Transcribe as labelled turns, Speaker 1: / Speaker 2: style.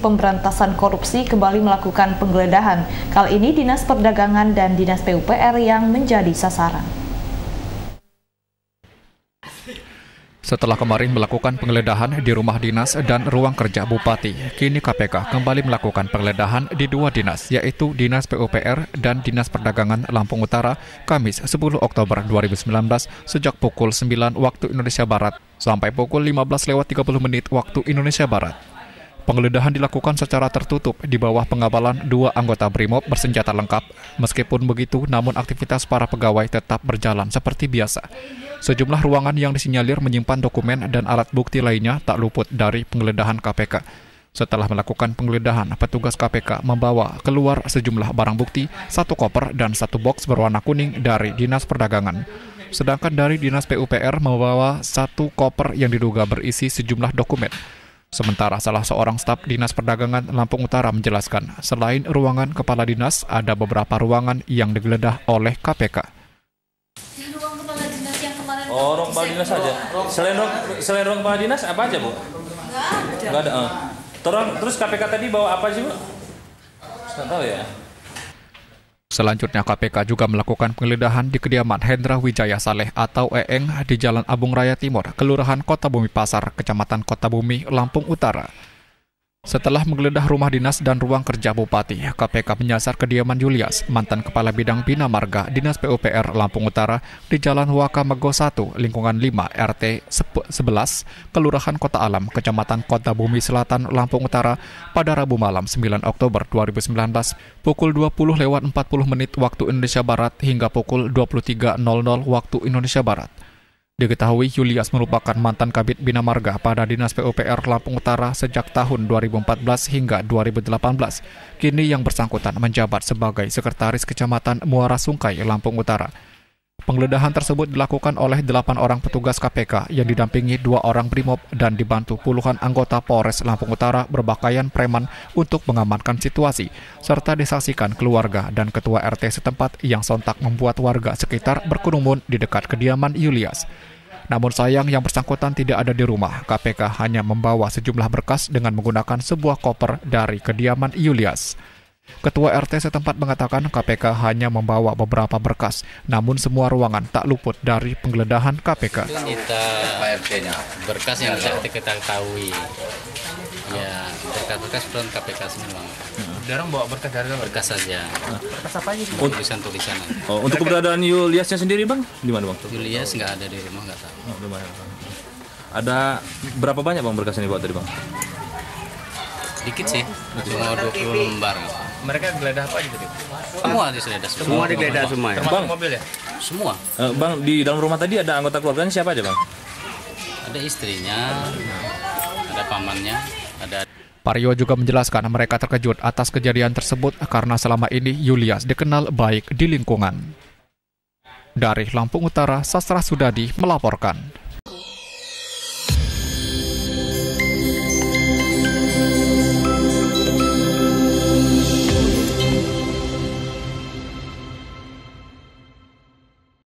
Speaker 1: Pemberantasan Korupsi kembali melakukan penggeledahan. Kali ini Dinas Perdagangan dan Dinas PUPR yang menjadi sasaran. Setelah kemarin melakukan penggeledahan di rumah dinas dan ruang kerja bupati, kini KPK kembali melakukan penggeledahan di dua dinas, yaitu Dinas PUPR dan Dinas Perdagangan Lampung Utara, Kamis 10 Oktober 2019 sejak pukul 9 waktu Indonesia Barat sampai pukul 15.30 menit waktu Indonesia Barat. Penggeledahan dilakukan secara tertutup di bawah pengawalan dua anggota BRIMOB bersenjata lengkap. Meskipun begitu, namun aktivitas para pegawai tetap berjalan seperti biasa. Sejumlah ruangan yang disinyalir menyimpan dokumen dan alat bukti lainnya tak luput dari penggeledahan KPK. Setelah melakukan penggeledahan, petugas KPK membawa keluar sejumlah barang bukti, satu koper dan satu box berwarna kuning dari Dinas Perdagangan. Sedangkan dari Dinas PUPR membawa satu koper yang diduga berisi sejumlah dokumen. Sementara salah seorang staf Dinas Perdagangan Lampung Utara menjelaskan, selain ruangan kepala dinas, ada beberapa ruangan yang digeledah oleh KPK.
Speaker 2: ruang kepala dinas yang kemarin Oh, ruang kepala dinas saja. Selain ruang, selain ruang kepala dinas apa aja, Bu? Enggak ada. Enggak ada. Uh. Terus, terus KPK tadi bawa apa sih, Bu? Enggak tahu ya.
Speaker 1: Selanjutnya KPK juga melakukan penggeledahan di kediaman Hendra Wijaya Saleh atau Eeng di Jalan Abung Raya Timur, Kelurahan Kota Bumi Pasar, Kecamatan Kota Bumi, Lampung Utara. Setelah menggeledah rumah dinas dan ruang kerja Bupati, KPK menyasar kediaman Julius, mantan Kepala Bidang Bina Marga Dinas PUPR Lampung Utara di Jalan Waka Mego 1, lingkungan 5, RT 11, Kelurahan Kota Alam, Kecamatan Kota Bumi Selatan, Lampung Utara pada Rabu malam 9 Oktober 2019 pukul 20 lewat 40 menit waktu Indonesia Barat hingga pukul 23.00 waktu Indonesia Barat. Diketahui Julius merupakan mantan Kabit Bina Marga pada Dinas PUPR Lampung Utara sejak tahun 2014 hingga 2018. Kini yang bersangkutan menjabat sebagai Sekretaris Kecamatan Muara Sungkai, Lampung Utara. Penggeledahan tersebut dilakukan oleh delapan orang petugas KPK yang didampingi dua orang BRIMOB dan dibantu puluhan anggota Polres Lampung Utara berpakaian preman untuk mengamankan situasi, serta disaksikan keluarga dan ketua RT setempat yang sontak membuat warga sekitar berkerumun di dekat kediaman Yulias. Namun sayang yang bersangkutan tidak ada di rumah. KPK hanya membawa sejumlah berkas dengan menggunakan sebuah koper dari kediaman Yulias. Ketua RT setempat mengatakan KPK hanya membawa beberapa berkas, namun semua ruangan tak luput dari penggeledahan KPK. Kita
Speaker 2: berkas yang ketahui Ya, berkas-berkas belum KPK semua. Darang hmm. bawa berkas dari Berkas saja. Nah. Berkas apa aja? Tulisan-tulisan. Oh, untuk keberadaan Yuliasnya sendiri, Bang? Di mana, Bang? Yulias nggak ada di rumah, nggak tahu. Oh, di ada. Ada berapa banyak, Bang, berkas ini bawa tadi, Bang? Dikit sih, cuma puluh lembar. Mereka geledah apa aja tadi? Semua digeledah semua. Semua geledah semua. Ya? bang, mobil ya? Semua. Eh, bang, di dalam rumah tadi ada anggota keluarganya siapa aja, Bang? Ada istrinya, ada pamannya, ada
Speaker 1: Pario juga menjelaskan mereka terkejut atas kejadian tersebut karena selama ini Julius dikenal baik di lingkungan. Dari Lampung Utara, Sastra Sudadi melaporkan.